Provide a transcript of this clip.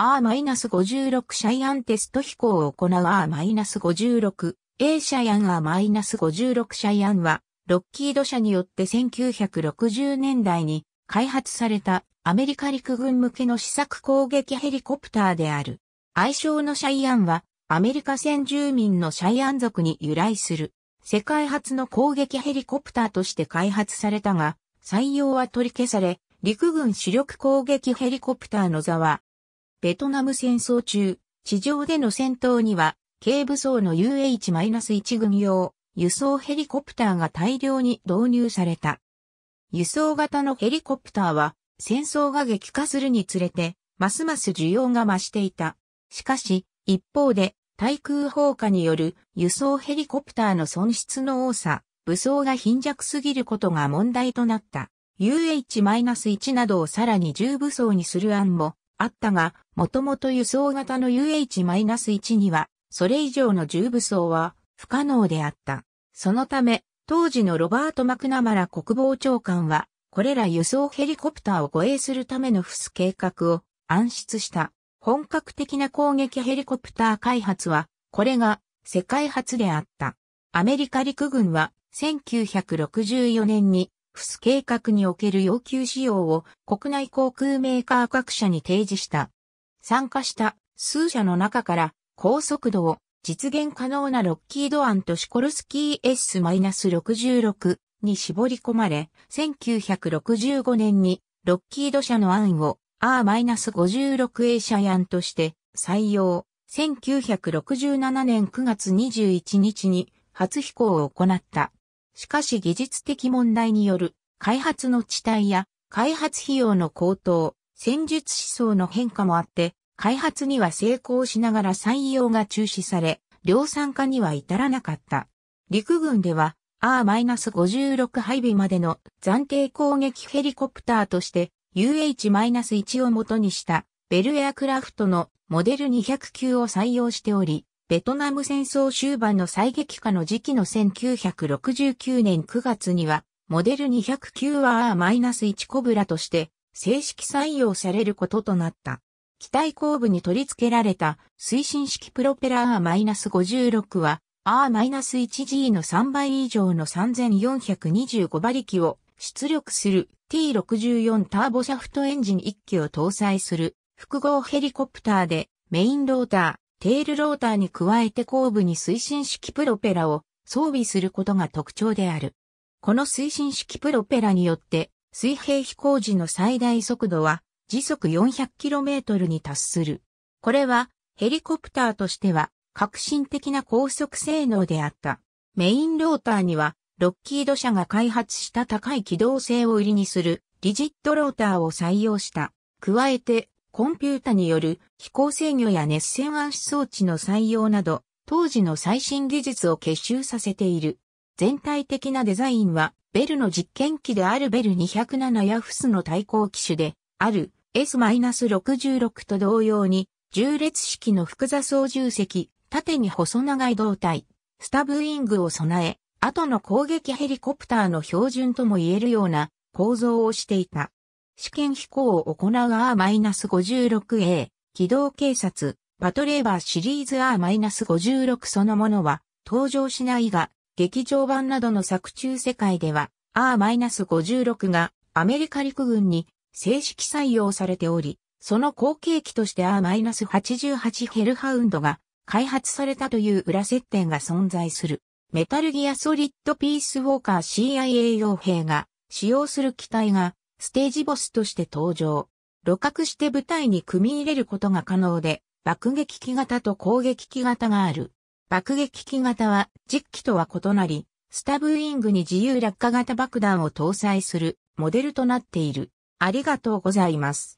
R-56 シャイアンテスト飛行を行う R-56 A シャイアン R-56 シャイアンは、ロッキード社によって1960年代に開発されたアメリカ陸軍向けの試作攻撃ヘリコプターである。愛称のシャイアンは、アメリカ先住民のシャイアン族に由来する、世界初の攻撃ヘリコプターとして開発されたが、採用は取り消され、陸軍主力攻撃ヘリコプターの座は、ベトナム戦争中、地上での戦闘には、軽武装の UH-1 軍用、輸送ヘリコプターが大量に導入された。輸送型のヘリコプターは、戦争が激化するにつれて、ますます需要が増していた。しかし、一方で、対空砲火による輸送ヘリコプターの損失の多さ、武装が貧弱すぎることが問題となった。UH-1 などをさらに重武装にする案もあったが、もともと輸送型の UH-1 には、それ以上の重武装は不可能であった。そのため、当時のロバート・マクナマラ国防長官は、これら輸送ヘリコプターを護衛するためのフス計画を暗出した。本格的な攻撃ヘリコプター開発は、これが世界初であった。アメリカ陸軍は1964年にス計画における要求仕様を国内航空メーカー各社に提示した。参加した数社の中から高速度を実現可能なロッキード案とシコルスキー S-66 に絞り込まれ、1965年にロッキード社の案を R-56A 社案として採用。1967年9月21日に初飛行を行った。しかし技術的問題による開発の遅滞や開発費用の高騰、戦術思想の変化もあって、開発には成功しながら採用が中止され、量産化には至らなかった。陸軍では R-56 配備までの暫定攻撃ヘリコプターとして UH-1 を元にしたベルエアクラフトのモデル209を採用しており、ベトナム戦争終盤の最激化の時期の1969年9月には、モデル 209R-1 コブラとして正式採用されることとなった。機体後部に取り付けられた推進式プロペラ R-56 は R-1G の3倍以上の3425馬力を出力する T64 ターボシャフトエンジン1機を搭載する複合ヘリコプターでメインローター、テールローターに加えて後部に推進式プロペラを装備することが特徴である。この推進式プロペラによって、水平飛行時の最大速度は時速 400km に達する。これはヘリコプターとしては革新的な高速性能であった。メインローターにはロッキード社が開発した高い機動性を売りにするリジットローターを採用した。加えてコンピュータによる飛行制御や熱線暗視装置の採用など、当時の最新技術を結集させている。全体的なデザインは、ベルの実験機であるベル207やフスの対抗機種で、ある S-66 と同様に、重列式の複座操縦席、縦に細長い胴体、スタブウィングを備え、後の攻撃ヘリコプターの標準とも言えるような構造をしていた。試験飛行を行う R-56A、機動警察、パトレーバーシリーズ R-56 そのものは登場しないが、劇場版などの作中世界では R-56 がアメリカ陸軍に正式採用されており、その後継機として R-88 ヘルハウンドが開発されたという裏接点が存在する。メタルギアソリッドピースウォーカー CIA 傭兵が使用する機体がステージボスとして登場。露獲して舞台に組み入れることが可能で、爆撃機型と攻撃機型がある。爆撃機型は実機とは異なり、スタブウィングに自由落下型爆弾を搭載するモデルとなっている。ありがとうございます。